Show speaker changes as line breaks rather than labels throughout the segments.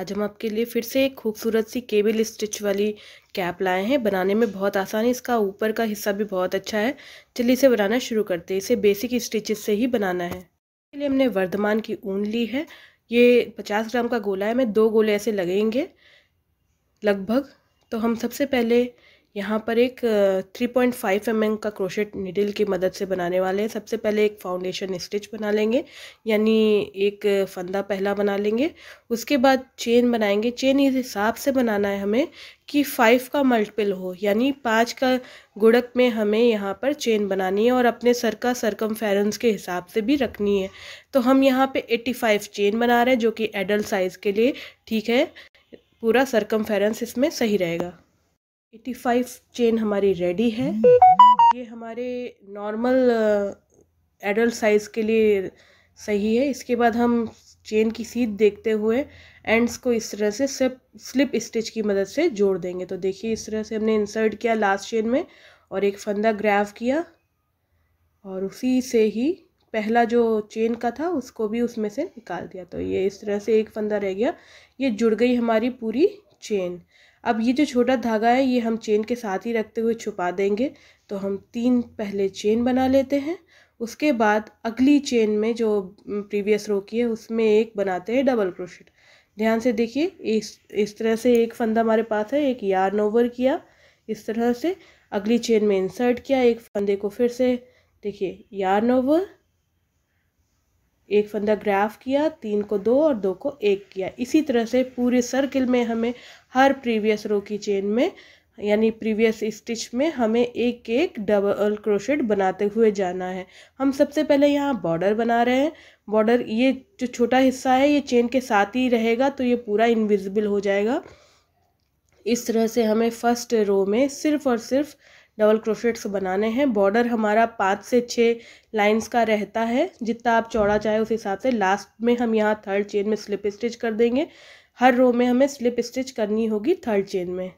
आज हम आपके लिए फिर से एक खूबसूरत सी केबल स्टिच वाली कैप लाए हैं बनाने में बहुत आसान है इसका ऊपर का हिस्सा भी बहुत अच्छा है चलिए इसे बनाना शुरू करते हैं इसे बेसिक स्टिचेस से ही बनाना है इसके लिए हमने वर्धमान की ऊन ली है ये पचास ग्राम का गोला है मैं दो गोले ऐसे लगेंगे लगभग तो हम सबसे पहले यहाँ पर एक थ्री पॉइंट फाइव एम का क्रोशेट निडिल की मदद से बनाने वाले हैं सबसे पहले एक फाउंडेशन स्टिच बना लेंगे यानी एक फंदा पहला बना लेंगे उसके बाद चेन बनाएंगे चेन इस हिसाब से बनाना है हमें कि फाइव का मल्टीपल हो यानी पाँच का गुड़क में हमें यहाँ पर चेन बनानी है और अपने सर का सरकम के हिसाब से भी रखनी है तो हम यहाँ एट्टी फाइव चेन बना रहे हैं जो कि एडल्ट साइज़ के लिए ठीक है पूरा सरकम इसमें सही रहेगा 85 फाइव चेन हमारी रेडी है ये हमारे नॉर्मल एडल्ट साइज़ के लिए सही है इसके बाद हम चेन की सीध देखते हुए एंड्स को इस तरह से सिर्फ स्लिप स्टिच की मदद से जोड़ देंगे तो देखिए इस तरह से हमने इंसर्ट किया लास्ट चेन में और एक फंदा ग्रैव किया और उसी से ही पहला जो चेन का था उसको भी उसमें से निकाल दिया तो ये इस तरह से एक फंदा रह गया ये जुड़ गई हमारी पूरी चेन अब ये जो छोटा धागा है ये हम चेन के साथ ही रखते हुए छुपा देंगे तो हम तीन पहले चेन बना लेते हैं उसके बाद अगली चेन में जो प्रीवियस रो की है उसमें एक बनाते हैं डबल क्रोशेट ध्यान से देखिए इस इस तरह से एक फंदा हमारे पास है एक यार्न ओवर किया इस तरह से अगली चेन में इंसर्ट किया एक फंदे को फिर से देखिए यार्न ओवर एक फंदा ग्राफ किया तीन को दो और दो को एक किया इसी तरह से पूरे सर्किल में हमें हर प्रीवियस रो की चेन में यानी प्रीवियस स्टिच में हमें एक एक डबल क्रोशेट बनाते हुए जाना है हम सबसे पहले यहाँ बॉर्डर बना रहे हैं बॉर्डर ये जो छोटा हिस्सा है ये चेन के साथ ही रहेगा तो ये पूरा इनविजिबल हो जाएगा इस तरह से हमें फर्स्ट रो में सिर्फ और सिर्फ डबल क्रोशेट्स बनाने हैं बॉर्डर हमारा पाँच से छः लाइंस का रहता है जितना आप चौड़ा चाहे उस हिसाब से लास्ट में हम यहाँ थर्ड चेन में स्लिप स्टिच कर देंगे हर रो में हमें स्लिप स्टिच करनी होगी थर्ड चेन में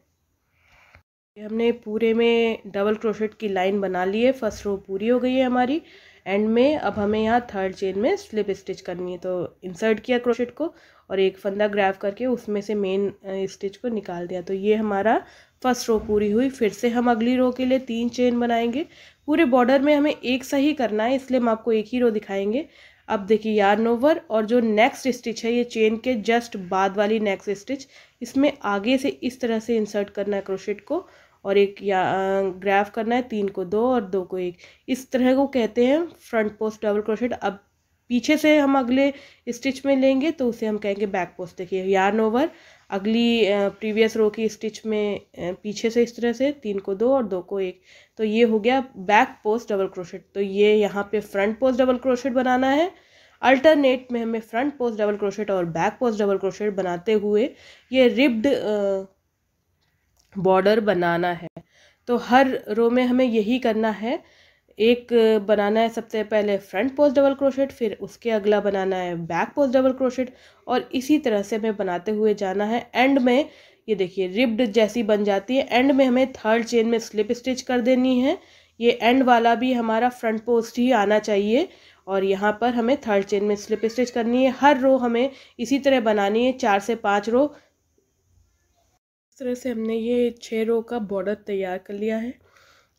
हमने पूरे में डबल क्रोशेट की लाइन बना ली है फर्स्ट रो पूरी हो गई है हमारी एंड में अब हमें यहाँ थर्ड चेन में स्लिप स्टिच करनी है तो इंसर्ट किया क्रोशेट को और एक फंदा ग्रैब करके उसमें से मेन स्टिच को निकाल दिया तो ये हमारा फर्स्ट रो पूरी हुई फिर से हम अगली रो के लिए तीन चेन बनाएंगे पूरे बॉर्डर में हमें एक सा ही करना है इसलिए हम आपको एक ही रो दिखाएंगे अब देखिए यार्न ओवर और जो नेक्स्ट स्टिच है ये चेन के जस्ट बाद वाली नेक्स्ट स्टिच इसमें आगे से इस तरह से इंसर्ट करना है क्रोशेट को और एक या ग्रैफ करना है तीन को दो और दो को एक इस तरह को कहते हैं फ्रंट पोस्ट डबल क्रोशेट अब पीछे से हम अगले स्टिच में लेंगे तो उसे हम कहेंगे बैक पोस्ट देखिए यार्न ओवर अगली प्रीवियस रो की स्टिच में पीछे से इस तरह से तीन को दो और दो को एक तो ये हो गया बैक पोस्ट डबल क्रोशेट तो ये यहाँ पे फ्रंट पोस्ट डबल क्रोशेट बनाना है अल्टरनेट में हमें फ्रंट पोस्ट डबल क्रोशेट और बैक पोस्ट डबल क्रोशेट बनाते हुए ये रिब्ड बॉर्डर बनाना है तो हर रो में हमें यही करना है एक बनाना है सबसे पहले फ्रंट पोस्ट डबल क्रोशेट फिर उसके अगला बनाना है बैक पोस्ट डबल क्रोशेट और इसी तरह से हमें बनाते हुए जाना है एंड में ये देखिए रिब्ड जैसी बन जाती है एंड में हमें थर्ड चेन में स्लिप स्टिच कर देनी है ये एंड वाला भी हमारा फ्रंट पोस्ट ही आना चाहिए और यहाँ पर हमें थर्ड चेन में स्लिप स्टिच करनी है हर रो हमें इसी तरह बनानी है चार से पाँच रो इस तरह से हमने ये छः रो का बॉर्डर तैयार कर लिया है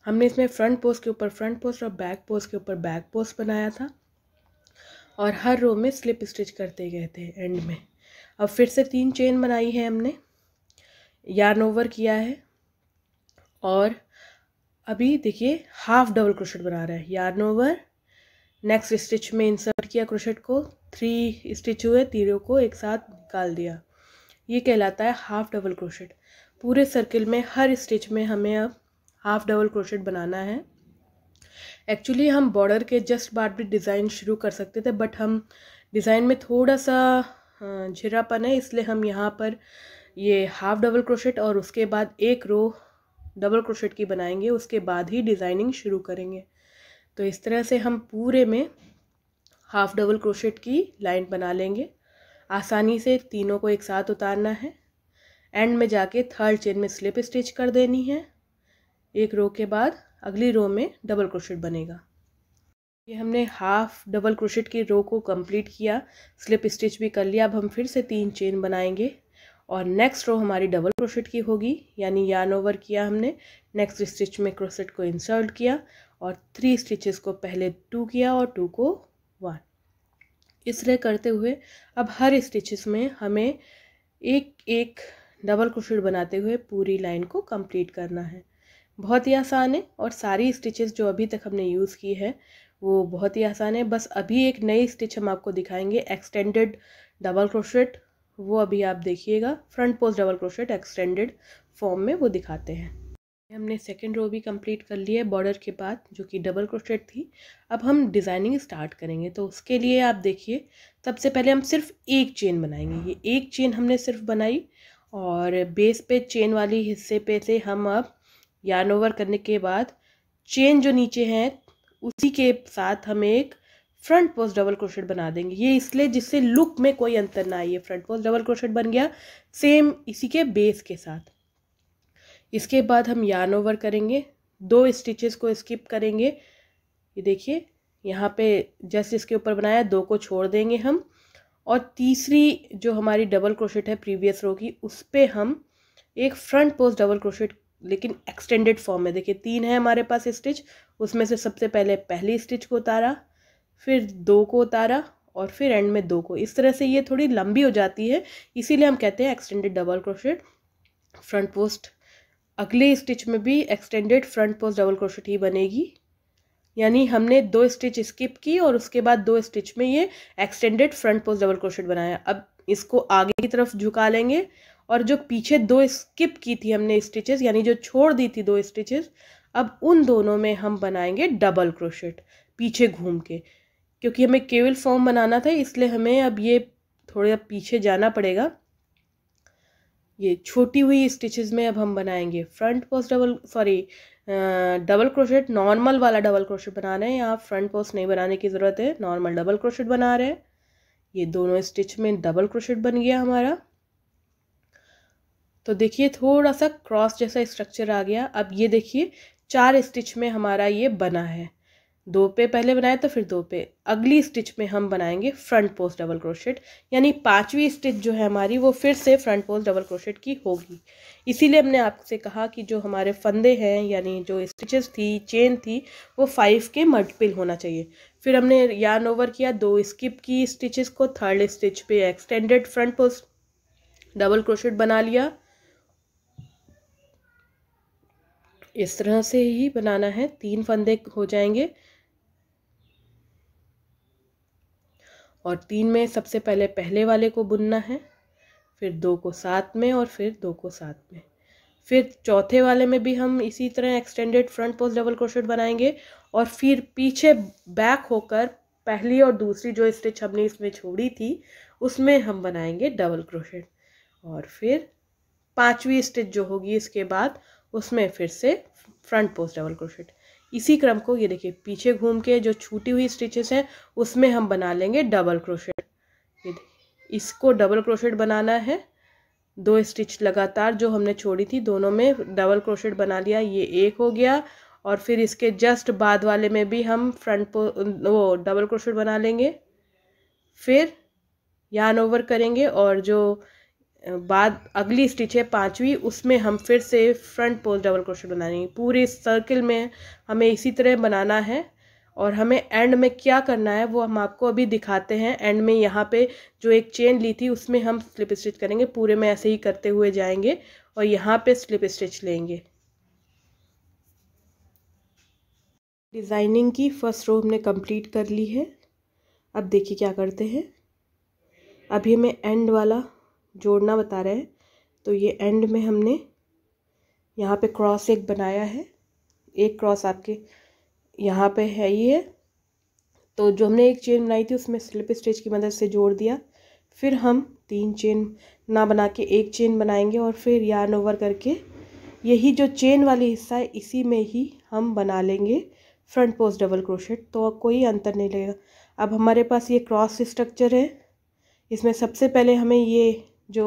हमने इसमें फ्रंट पोस्ट के ऊपर फ्रंट पोस्ट और बैक पोस्ट के ऊपर बैक पोस्ट बनाया था और हर रो में स्लिप स्टिच करते गए थे एंड में अब फिर से तीन चेन बनाई है हमने यार्न ओवर किया है और अभी देखिए हाफ डबल क्रोशेट बना रहा है यार्न ओवर नेक्स्ट स्टिच में इंसर्ट किया क्रोशेट को थ्री स्टिच हुए तीरों को एक साथ निकाल दिया ये कहलाता है हाफ डबल क्रोशेट पूरे सर्किल में हर स्टिच में हमें अब हाफ़ डबल क्रोशेट बनाना है एक्चुअली हम बॉर्डर के जस्ट बाद भी डिज़ाइन शुरू कर सकते थे बट हम डिज़ाइन में थोड़ा सा झिरापन है इसलिए हम यहाँ पर ये हाफ़ डबल क्रोशेट और उसके बाद एक रो डबल क्रोशेट की बनाएंगे उसके बाद ही डिज़ाइनिंग शुरू करेंगे तो इस तरह से हम पूरे में हाफ़ डबल क्रोशेट की लाइन बना लेंगे आसानी से तीनों को एक साथ उतारना है एंड में जाके थर्ड चेन में स्लिप स्टिच कर देनी है एक रो के बाद अगली रो में डबल क्रोशेट बनेगा ये हमने हाफ डबल क्रोशेट की रो को कंप्लीट किया स्लिप स्टिच भी कर लिया अब हम फिर से तीन चेन बनाएंगे और नेक्स्ट रो हमारी डबल क्रोशेट की होगी यानी यान ओवर किया हमने नेक्स्ट स्टिच में क्रोशेट को इंसर्ट किया और थ्री स्टिचेस को पहले टू किया और टू को वन इस तरह करते हुए अब हर स्टिचेस में हमें एक एक डबल क्रोशेट बनाते हुए पूरी लाइन को कंप्लीट करना है बहुत ही आसान है और सारी स्टिचेस जो अभी तक हमने यूज़ की है वो बहुत ही आसान है बस अभी एक नई स्टिच हम आपको दिखाएंगे एक्सटेंडेड डबल क्रोशेट वो अभी आप देखिएगा front post double crochet extended form में वो दिखाते हैं हमने सेकेंड रो भी कंप्लीट कर लिया है बॉर्डर के बाद जो कि डबल क्रोशेट थी अब हम डिज़ाइनिंग स्टार्ट करेंगे तो उसके लिए आप देखिए सबसे पहले हम सिर्फ एक चेन बनाएंगे ये एक चेन हमने सिर्फ बनाई और बेस पे चेन वाली हिस्से पे से हम अब यार्न ओवर करने के बाद चेन जो नीचे है उसी के साथ हम एक फ्रंट पोस्ट डबल क्रोशेट बना देंगे ये इसलिए जिससे लुक में कोई अंतर ना आई है फ्रंट पोस्ट डबल क्रोशेट बन गया सेम इसी के बेस के साथ इसके बाद हम यार्न ओवर करेंगे दो स्टिचेस को स्किप करेंगे ये देखिए यहाँ पे जस्ट इसके ऊपर बनाया दो को छोड़ देंगे हम और तीसरी जो हमारी डबल क्रोशेट है प्रीवियस रो की उस पर हम एक फ्रंट पोस्ट डबल क्रोशेट लेकिन एक्सटेंडेड फॉर्म में देखिए तीन है हमारे पास स्टिच उसमें से सबसे पहले पहली स्टिच को उतारा फिर दो को उतारा और फिर एंड में दो को इस तरह से ये थोड़ी लंबी हो जाती है इसीलिए हम कहते हैं extended double crochet front post अगले स्टिच में भी extended front post double crochet ही बनेगी यानी हमने दो स्टिच स्किप की और उसके बाद दो स्टिच में ये extended front post double crochet बनाया अब इसको आगे की तरफ झुका लेंगे और जो पीछे दो स्किप की थी हमने स्टिचेस यानी जो छोड़ दी थी दो स्टिचेस अब उन दोनों में हम बनाएंगे डबल क्रोशेट पीछे घूम के क्योंकि हमें केवल फॉर्म बनाना था इसलिए हमें अब ये थोड़ा पीछे जाना पड़ेगा ये छोटी हुई स्टिचेस में अब हम बनाएंगे front post double sorry double crochet normal वाला डबल क्रोशेट बना रहे हैं यहाँ फ्रंट पोस्ट नहीं बनाने की ज़रूरत है नॉर्मल डबल क्रोशेट बना रहे हैं ये दोनों स्टिच में डबल क्रोशेट बन गया हमारा तो देखिए थोड़ा सा क्रॉस जैसा स्ट्रक्चर आ गया अब ये देखिए चार स्टिच में हमारा ये बना है दो पे पहले बनाए तो फिर दो पे अगली स्टिच में हम बनाएंगे फ्रंट पोस्ट डबल क्रोशेट यानी पांचवी स्टिच जो है हमारी वो फिर से फ्रंट पोस्ट डबल क्रोशेट की होगी इसीलिए हमने आपसे कहा कि जो हमारे फंदे हैं यानी जो स्टिचेस थी चेन थी वो फाइव के मल्टीपल होना चाहिए फिर हमने यान ओवर किया दो स्किप की स्टिचेस को थर्ड स्टिच पे extended front post double crochet बना लिया इस तरह से ही बनाना है तीन फंदे हो जाएंगे और तीन में सबसे पहले पहले वाले को बुनना है फिर दो को साथ में और फिर दो को साथ में फिर चौथे वाले में भी हम इसी तरह extended front post double crochet बनाएंगे और फिर पीछे बैक होकर पहली और दूसरी जो स्टिच हमने इसमें छोड़ी थी उसमें हम बनाएंगे डबल क्रोशेट और फिर पांचवी स्टिच जो होगी इसके बाद उसमें फिर से फ्रंट पोस्ट डबल क्रोशेट इसी क्रम को ये देखिए पीछे घूम के जो छूटी हुई स्टिचेस हैं उसमें हम बना लेंगे डबल क्रोशेट ये इसको डबल क्रोशेट बनाना है दो स्टिच लगातार जो हमने छोड़ी थी दोनों में डबल क्रोशेट बना लिया ये एक हो गया और फिर इसके जस्ट बाद वाले में भी हम फ्रंट पो वो डबल क्रोशेट बना लेंगे फिर यान ओवर करेंगे और जो बाद अगली स्टिच है पांचवी उसमें हम फिर से फ्रंट पोस्ट डबल क्रोशेट बनाएंगे पूरे सर्किल में हमें इसी तरह बनाना है और हमें एंड में क्या करना है वो हम आपको अभी दिखाते हैं एंड में यहाँ पे जो एक चेन ली थी उसमें हम स्लिप स्टिच करेंगे पूरे में ऐसे ही करते हुए जाएंगे और यहाँ पे स्लिप स्टिच लेंगे डिज़ाइनिंग की फर्स्ट रो हमने कंप्लीट कर ली है अब देखिए क्या करते हैं अभी हमें एंड वाला जोड़ना बता रहा है तो ये एंड में हमने यहाँ पे क्रॉस एक बनाया है एक क्रॉस आपके यहाँ पे है ही है तो जो हमने एक चेन बनाई थी उसमें स्लिप स्टिच की मदद से जोड़ दिया फिर हम तीन चेन ना बना के एक चेन बनाएंगे और फिर यार्न ओवर करके यही जो चेन वाली हिस्सा है इसी में ही हम बना लेंगे फ्रंट पोस्ट डबल क्रोशेट तो कोई अंतर नहीं लगेगा अब हमारे पास ये क्रॉस स्ट्रक्चर है इसमें सबसे पहले हमें ये जो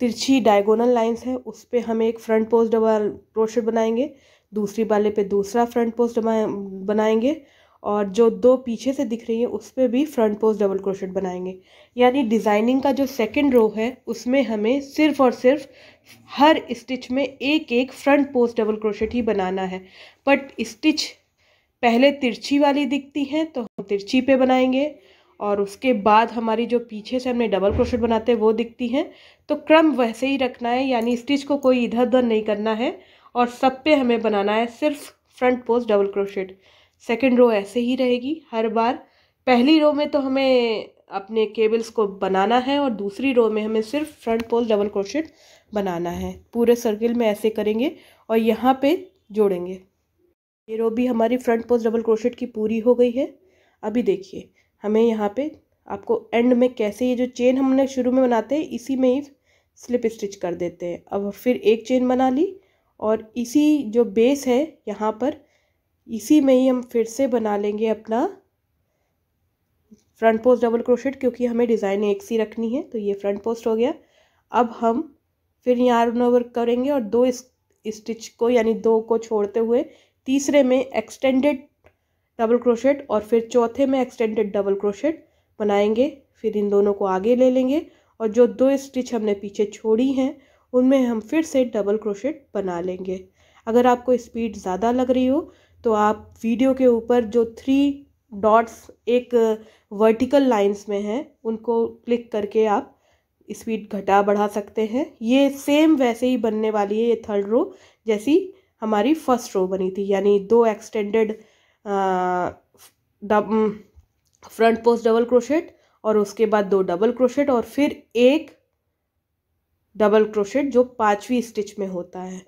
तिरछी डायगोनल लाइंस है उस पर हम एक फ्रंट पोस्ट डबल क्रोशेट बनाएंगे दूसरी वाले पे दूसरा फ्रंट पोस्ट बनाएंगे और जो दो पीछे से दिख रही है उस पर भी फ्रंट पोस्ट डबल क्रोशेट बनाएंगे यानी डिज़ाइनिंग का जो सेकंड रो है उसमें हमें सिर्फ और सिर्फ हर स्टिच में एक एक फ्रंट पोस्ट डबल क्रोशेट ही बनाना है बट स्टिच पहले तिरछी वाली दिखती हैं तो हम तिरछी पे बनाएंगे और उसके बाद हमारी जो पीछे से हमने डबल क्रोशेट बनाते हैं वो दिखती हैं तो क्रम वैसे ही रखना है यानी स्टिच को कोई इधर उधर नहीं करना है और सब पे हमें बनाना है सिर्फ front post double crochet second row ऐसे ही रहेगी हर बार पहली रो में तो हमें अपने केबल्स को बनाना है और दूसरी रो में हमें सिर्फ फ्रंट पोस्ट डबल क्रोशेट बनाना है पूरे सर्किल में ऐसे करेंगे और यहाँ पे जोड़ेंगे ये रो भी हमारी फ्रंट पोस्ट डबल क्रोशेट की पूरी हो गई है अभी देखिए हमें यहाँ पे आपको एंड में कैसे ये जो चेन हमने शुरू में बनाते हैं इसी में ही स्लिप स्टिच कर देते हैं अब फिर एक चेन बना ली और इसी जो बेस है यहाँ पर इसी में ही हम फिर से बना लेंगे अपना फ्रंट पोस्ट डबल क्रोशेट क्योंकि हमें डिज़ाइन एक सी रखनी है तो ये फ्रंट पोस्ट हो गया अब हम फिर यार्न ओवर करेंगे और दो स्टिच को यानी दो को छोड़ते हुए तीसरे में एक्सटेंडेड डबल क्रोशेट और फिर चौथे में एक्सटेंडेड डबल क्रोशेट बनाएंगे फिर इन दोनों को आगे ले लेंगे और जो दो स्टिच हमने पीछे छोड़ी हैं उनमें हम फिर से डबल क्रोशेट बना लेंगे अगर आपको स्पीड ज़्यादा लग रही हो तो आप वीडियो के ऊपर जो थ्री डॉट्स एक वर्टिकल लाइंस में हैं उनको क्लिक करके आप स्पीड घटा बढ़ा सकते हैं ये सेम वैसे ही बनने वाली है ये थर्ड रो जैसी हमारी फर्स्ट रो बनी थी यानी दो extended front post double crochet और उसके बाद दो डबल क्रोशेट और फिर एक डबल क्रोशेट जो पांचवी स्टिच में होता है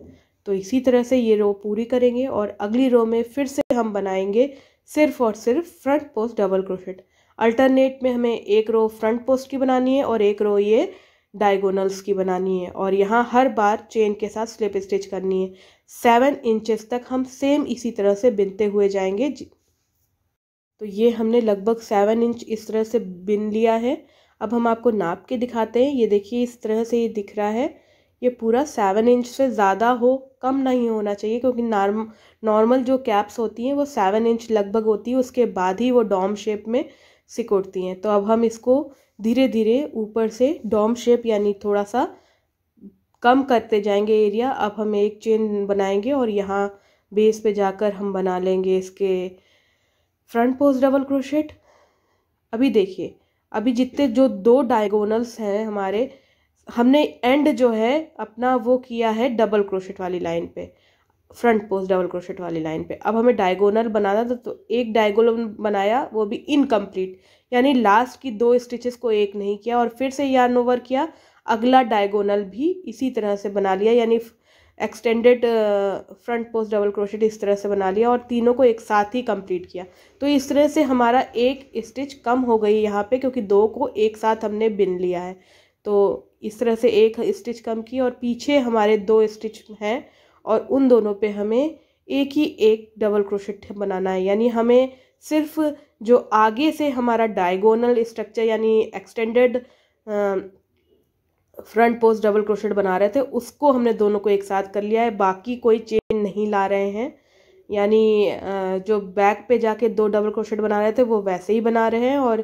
तो इसी तरह से ये रो पूरी करेंगे और अगली रो में फिर से हम बनाएंगे सिर्फ और सिर्फ front post double crochet alternate में हमें एक रो फ्रंट पोस्ट की बनानी है और एक रो ये डायगोनल्स की बनानी है और यहाँ हर बार चेन के साथ स्लिप स्टिच करनी है सेवन इंचेस तक हम सेम इसी तरह से बिनते हुए जाएंगे तो ये हमने लगभग सेवन इंच इस तरह से बिन लिया है अब हम आपको नाप के दिखाते हैं ये देखिए इस तरह से ये दिख रहा है ये पूरा सेवन इंच से ज़्यादा हो कम नहीं होना चाहिए क्योंकि नॉर्म नॉर्मल जो कैप्स होती हैं वो सेवन इंच लगभग होती है उसके बाद ही वो डॉम शेप में सिकुड़ती हैं तो अब हम इसको धीरे धीरे ऊपर से डॉम शेप यानी थोड़ा सा कम करते जाएंगे एरिया अब हम एक चेन बनाएंगे और यहाँ बेस पे जाकर हम बना लेंगे इसके फ्रंट पोस्ट डबल क्रोशेट अभी देखिए अभी जितने जो दो डायगोनल्स हैं हमारे हमने एंड जो है अपना वो किया है डबल क्रोशेट वाली लाइन पे फ्रंट पोस्ट डबल क्रोशेट वाली लाइन पे अब हमें डायगोनल बनाना था तो एक डायगोनल बनाया वो भी इनकम्प्लीट यानी लास्ट की दो स्टिचेस को एक नहीं किया और फिर से यार्न ओवर किया अगला डायगोनल भी इसी तरह से बना लिया यानी extended front post double crochet इस तरह से बना लिया और तीनों को एक साथ ही कंप्लीट किया तो इस तरह से हमारा एक स्टिच कम हो गई यहाँ पे क्योंकि दो को एक साथ हमने बिन लिया है तो इस तरह से एक स्टिच कम की और पीछे हमारे दो स्टिच हैं और उन दोनों पे हमें एक ही एक डबल क्रोशेट बनाना है यानी हमें सिर्फ जो आगे से हमारा डायगोनल स्ट्रक्चर यानी extended front post double crochet बना रहे थे उसको हमने दोनों को एक साथ कर लिया है बाकी कोई चेन नहीं ला रहे हैं यानी जो बैक पे जाके दो डबल क्रोशेट बना रहे थे वो वैसे ही बना रहे हैं और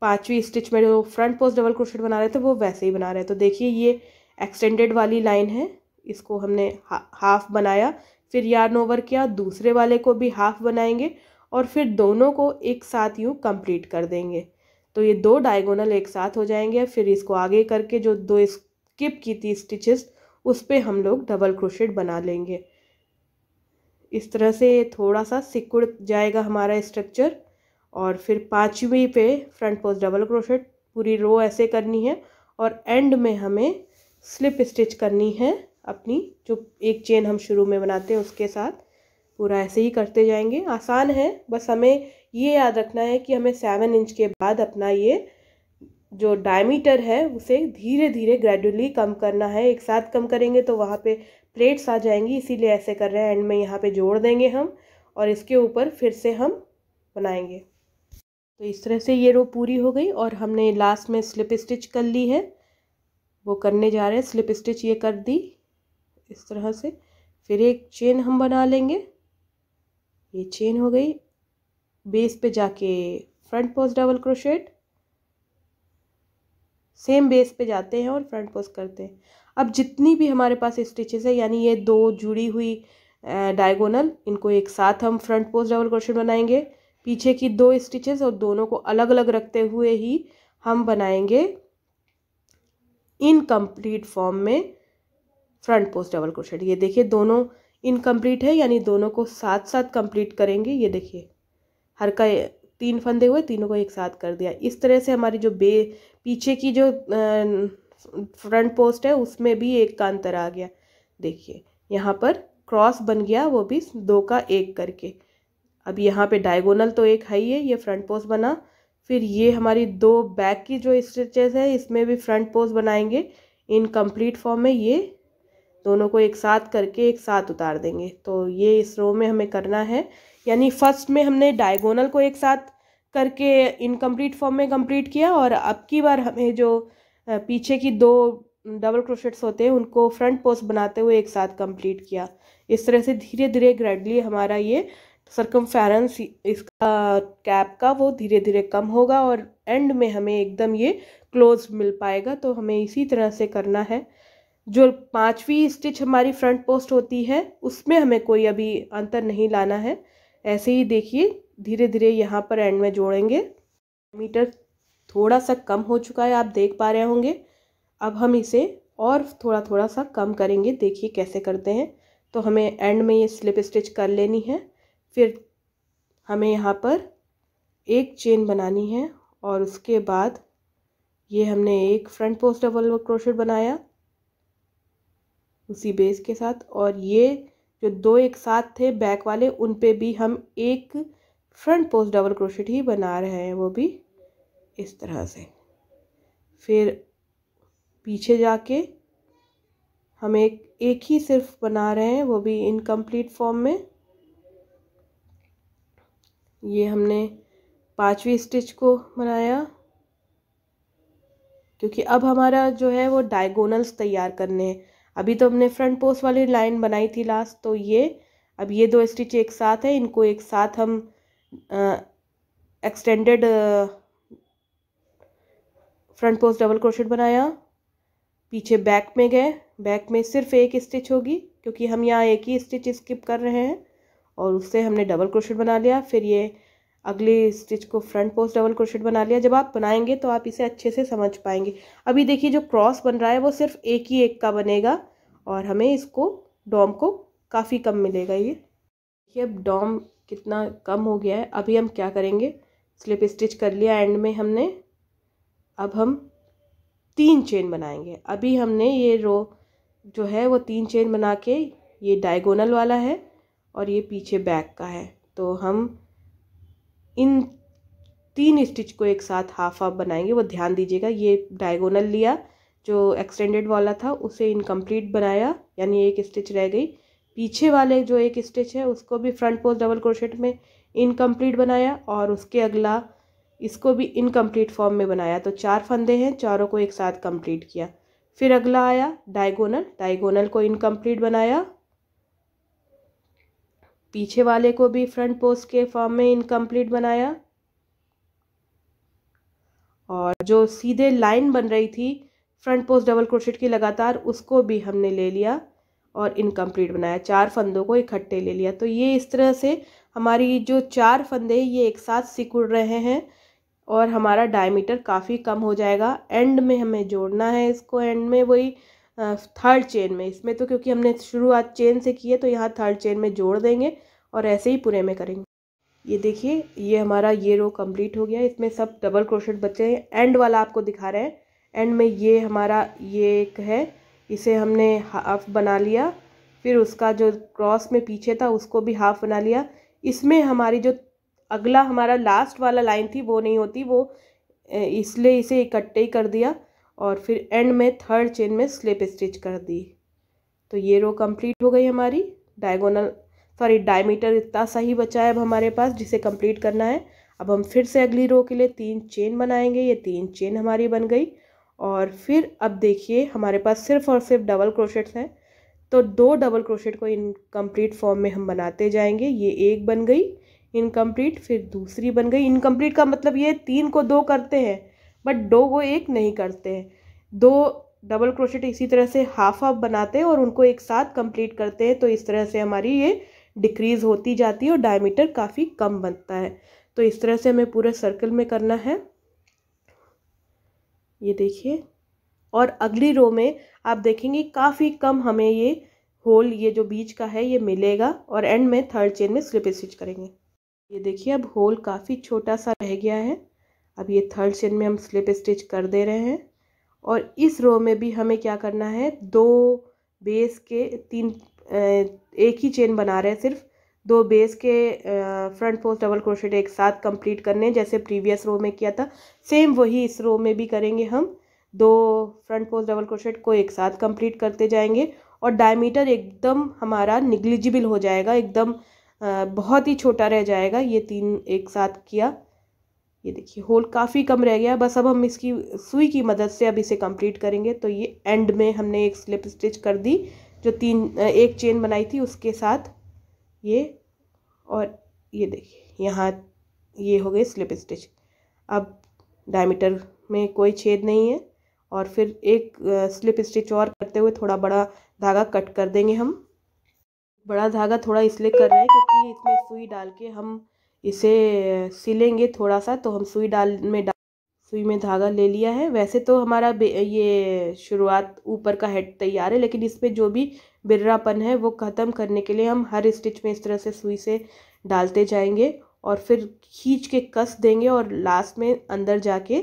पांचवी स्टिच में जो फ्रंट पोस्ट डबल क्रोशेट बना रहे थे वो वैसे ही बना रहे हैं तो देखिए ये एक्सटेंडेड वाली लाइन है इसको हमने हा, हाफ बनाया फिर यार्न ओवर किया दूसरे वाले को भी हाफ बनाएंगे और फिर दोनों को एक साथ यूँ कंप्लीट कर देंगे तो ये दो डायगोनल एक साथ हो जाएंगे फिर इसको आगे करके जो दो स्किप की थी स्टिचेस उस पर हम लोग डबल क्रोशेट बना लेंगे इस तरह से थोड़ा सा सिकुड़ जाएगा हमारा स्ट्रक्चर और फिर पाँचवीं पे फ्रंट पोस्ट डबल क्रोशेट पूरी रो ऐसे करनी है और एंड में हमें स्लिप स्टिच करनी है अपनी जो एक चेन हम शुरू में बनाते हैं उसके साथ पूरा ऐसे ही करते जाएंगे आसान है बस हमें ये याद रखना है कि हमें सेवन इंच के बाद अपना ये जो डायमीटर है उसे धीरे धीरे ग्रेजुअली कम करना है एक साथ कम करेंगे तो वहाँ पे प्लेट्स आ जाएंगी इसीलिए ऐसे कर रहे हैं एंड में यहाँ पे जोड़ देंगे हम और इसके ऊपर फिर से हम बनाएंगे तो इस तरह से ये रो पूरी हो गई और हमने लास्ट में स्लिप स्टिच कर ली है वो करने जा रहे हैं स्लिप स्टिच ये कर दी इस तरह से फिर एक चेन हम बना लेंगे ये चेन हो गई बेस पे जाके front post double crochet same base पे जाते हैं और फ्रंट पोस्ट करते हैं अब जितनी भी हमारे पास स्टिचेस है यानी ये दो जुड़ी हुई डायगोनल इनको एक साथ हम फ्रंट पोस्ट डबल क्रोशेट बनाएंगे पीछे की दो स्टिचेस और दोनों को अलग अलग रखते हुए ही हम बनाएंगे इनकम्प्लीट फॉर्म में फ्रंट पोस्ट डबल क्रोशेट ये देखिए दोनों इनकम्प्लीट है यानी दोनों को साथ साथ कंप्लीट करेंगे ये देखिए हर का तीन फंदे हुए तीनों को एक साथ कर दिया इस तरह से हमारी जो बे पीछे की जो फ्रंट पोस्ट है उसमें भी एक का अंतर आ गया देखिए यहाँ पर क्रॉस बन गया वो भी दो का एक करके अब यहाँ पे डायगोनल तो एक है ही है ये फ्रंट पोस्ट बना फिर ये हमारी दो बैक की जो स्ट्रेचेस है इसमें भी फ्रंट पोस्ट बनाएंगे इनकम्प्लीट फॉर्म में ये दोनों को एक साथ करके एक साथ उतार देंगे तो ये इस रो में हमें करना है यानी फर्स्ट में हमने डायगोनल को एक साथ करके इनकम्प्लीट फॉर्म में कंप्लीट किया और अब की बार हमें जो पीछे की दो डबल क्रोशेट्स होते हैं उनको फ्रंट पोस्ट बनाते हुए एक साथ कंप्लीट किया इस तरह से धीरे धीरे ग्रेडली हमारा ये सरकम इसका कैप का वो धीरे धीरे कम होगा और एंड में हमें एकदम ये क्लोज मिल पाएगा तो हमें इसी तरह से करना है जो पाँचवीं स्टिच हमारी फ्रंट पोस्ट होती है उसमें हमें कोई अभी अंतर नहीं लाना है ऐसे ही देखिए धीरे धीरे यहाँ पर एंड में जोड़ेंगे मीटर थोड़ा सा कम हो चुका है आप देख पा रहे होंगे अब हम इसे और थोड़ा थोड़ा सा कम करेंगे देखिए कैसे करते हैं तो हमें एंड में ये स्लिप स्टिच कर लेनी है फिर हमें यहाँ पर एक चेन बनानी है और उसके बाद ये हमने एक फ्रंट पोस्ट डबल क्रोशेट बनाया उसी बेस के साथ और ये जो दो एक साथ थे बैक वाले उन पे भी हम एक फ्रंट पोस्ट डबल क्रोशेट ही बना रहे हैं वो भी इस तरह से फिर पीछे जाके हम एक एक ही सिर्फ बना रहे हैं वो भी इनकम्प्लीट फॉर्म में ये हमने पांचवी स्टिच को बनाया क्योंकि अब हमारा जो है वो डायगोनल्स तैयार करने हैं अभी तो हमने फ्रंट पोस्ट वाली लाइन बनाई थी लास्ट तो ये अब ये दो स्टिच एक साथ है इनको एक साथ हम extended front post double crochet बनाया पीछे बैक में गए बैक में सिर्फ एक स्टिच होगी क्योंकि हम यहाँ एक ही स्टिच स्किप कर रहे हैं और उससे हमने डबल क्रोशेट बना लिया फिर ये अगले स्टिच को फ्रंट पोस्ट डबल क्रोशेट बना लिया जब आप बनाएंगे तो आप इसे अच्छे से समझ पाएंगे अभी देखिए जो क्रॉस बन रहा है वो सिर्फ एक ही एक का बनेगा और हमें इसको डॉम को काफ़ी कम मिलेगा ये देखिए अब डॉम कितना कम हो गया है अभी हम क्या करेंगे स्लिप स्टिच कर लिया एंड में हमने अब हम तीन चेन बनाएंगे अभी हमने ये रो जो है वो तीन चेन बना के ये डायगोनल वाला है और ये पीछे बैक का है तो हम इन तीन स्टिच को एक साथ हाफ हाफ बनाएंगे वो ध्यान दीजिएगा ये डायगोनल लिया जो एक्सटेंडेड वाला था उसे इनकम्प्लीट बनाया यानी एक स्टिच रह गई पीछे वाले जो एक स्टिच है उसको भी फ्रंट पोस्ट डबल क्रोशेट में इनकम्प्लीट बनाया और उसके अगला इसको भी इनकम्प्लीट फॉर्म में बनाया तो चार फंदे हैं चारों को एक साथ कम्प्लीट किया फिर अगला आया डायगोनल डायगोनल को इनकम्प्लीट बनाया पीछे वाले को भी फ्रंट पोस्ट के फॉर्म में इनकम्प्लीट बनाया और जो सीधे लाइन बन रही थी फ्रंट पोस्ट डबल क्रोशेट की लगातार उसको भी हमने ले लिया और इनकम्प्लीट बनाया चार फंदों को इकट्ठे ले लिया तो ये इस तरह से हमारी जो चार फंदे ये एक साथ सिकुड़ रहे हैं और हमारा डायमीटर काफ़ी कम हो जाएगा एंड में हमें जोड़ना है इसको एंड में वही थर्ड चेन में इसमें तो क्योंकि हमने शुरुआत चेन से की है तो यहाँ थर्ड चेन में जोड़ देंगे और ऐसे ही पूरे में करेंगे ये देखिए ये हमारा ये रो कंप्लीट हो गया इसमें सब डबल क्रोशेट बचे हैं एंड वाला आपको दिखा रहे हैं एंड में ये हमारा ये एक है इसे हमने हाफ बना लिया फिर उसका जो क्रॉस में पीछे था उसको भी हाफ बना लिया इसमें हमारी जो अगला हमारा लास्ट वाला लाइन थी वो नहीं होती वो इसलिए इसे इकट्ठे ही कर दिया और फिर एंड में थर्ड चेन में स्लिप स्टिच कर दी तो ये रो कंप्लीट हो गई हमारी डायगोनल सॉरी डायमीटर इतना सा ही बचा है अब हमारे पास जिसे कंप्लीट करना है अब हम फिर से अगली रो के लिए तीन चेन बनाएंगे ये तीन चेन हमारी बन गई और फिर अब देखिए हमारे पास सिर्फ और सिर्फ डबल क्रोशेट्स हैं तो दो डबल क्रोशेट को इनकम्प्लीट फॉर्म में हम बनाते जाएंगे ये एक बन गई इनकम्प्लीट फिर दूसरी बन गई इनकम्प्लीट का मतलब ये तीन को दो करते हैं बट दो वो एक नहीं करते हैं दो डबल क्रोशेट इसी तरह से हाफ हाफ बनाते हैं और उनको एक साथ कंप्लीट करते हैं तो इस तरह से हमारी ये डिक्रीज़ होती जाती है और डायमीटर काफ़ी कम बनता है तो इस तरह से हमें पूरे सर्कल में करना है ये देखिए और अगली रो में आप देखेंगे काफ़ी कम हमें ये होल ये जो बीच का है ये मिलेगा और एंड में थर्ड चेन में स्लिप स्टिच करेंगे ये देखिए अब होल काफ़ी छोटा सा रह गया है अब ये थर्ड चेन में हम स्लिप स्टिच कर दे रहे हैं और इस रो में भी हमें क्या करना है दो बेस के तीन एक ही चेन बना रहे हैं सिर्फ दो बेस के फ्रंट पोस्ट डबल क्रोशेट एक साथ कंप्लीट करने जैसे प्रीवियस रो में किया था सेम वही इस रो में भी करेंगे हम दो फ्रंट पोस्ट डबल क्रोशेट को एक साथ कंप्लीट करते जाएंगे और डायमीटर एकदम हमारा निग्लिजिबल हो जाएगा एकदम बहुत ही छोटा रह जाएगा ये तीन एक साथ किया ये देखिए होल काफ़ी कम रह गया बस अब हम इसकी सुई की मदद से अब इसे कंप्लीट करेंगे तो ये एंड में हमने एक स्लिप स्टिच कर दी जो तीन एक चेन बनाई थी उसके साथ ये और ये देखिए यहाँ ये हो गई स्लिप स्टिच अब डायमीटर में कोई छेद नहीं है और फिर एक स्लिप स्टिच और करते हुए थोड़ा बड़ा धागा कट कर देंगे हम बड़ा धागा थोड़ा इसलिए कर रहे हैं क्योंकि इसमें सुई डाल के हम इसे सिलेंगे थोड़ा सा तो हम सुई डाल में डाल सुई में धागा ले लिया है वैसे तो हमारा ये शुरुआत ऊपर का हेड तैयार है लेकिन इस पर जो भी बिर्रापन है वो ख़त्म करने के लिए हम हर स्टिच में इस तरह से सुई से डालते जाएंगे और फिर खींच के कस देंगे और लास्ट में अंदर जाके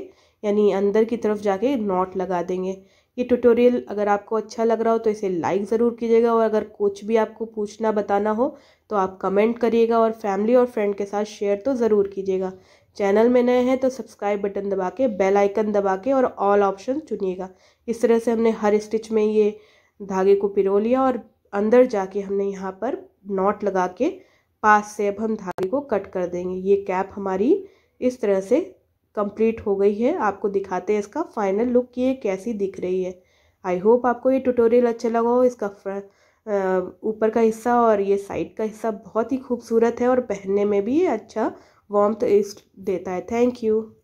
यानी अंदर की तरफ जाके नॉट लगा देंगे ये ट्यूटोरियल अगर आपको अच्छा लग रहा हो तो इसे लाइक ज़रूर कीजिएगा और अगर कुछ भी आपको पूछना बताना हो तो आप कमेंट करिएगा और फैमिली और फ्रेंड के साथ शेयर तो ज़रूर कीजिएगा चैनल में नए हैं तो सब्सक्राइब बटन दबा के बेल आइकन दबा के और ऑल ऑप्शन चुनिएगा इस तरह से हमने हर स्टिच में ये धागे को पिरो लिया और अंदर जाके हमने यहाँ पर नॉट लगा के पास से अब हम धागे को कट कर देंगे ये कैप हमारी इस तरह से कंप्लीट हो गई है आपको दिखाते हैं इसका फाइनल लुक ये कैसी दिख रही है आई होप आपको ये ट्यूटोरियल अच्छा लगा हो इसका ऊपर का हिस्सा और ये साइड का हिस्सा बहुत ही खूबसूरत है और पहनने में भी अच्छा वॉम्थ देता है थैंक यू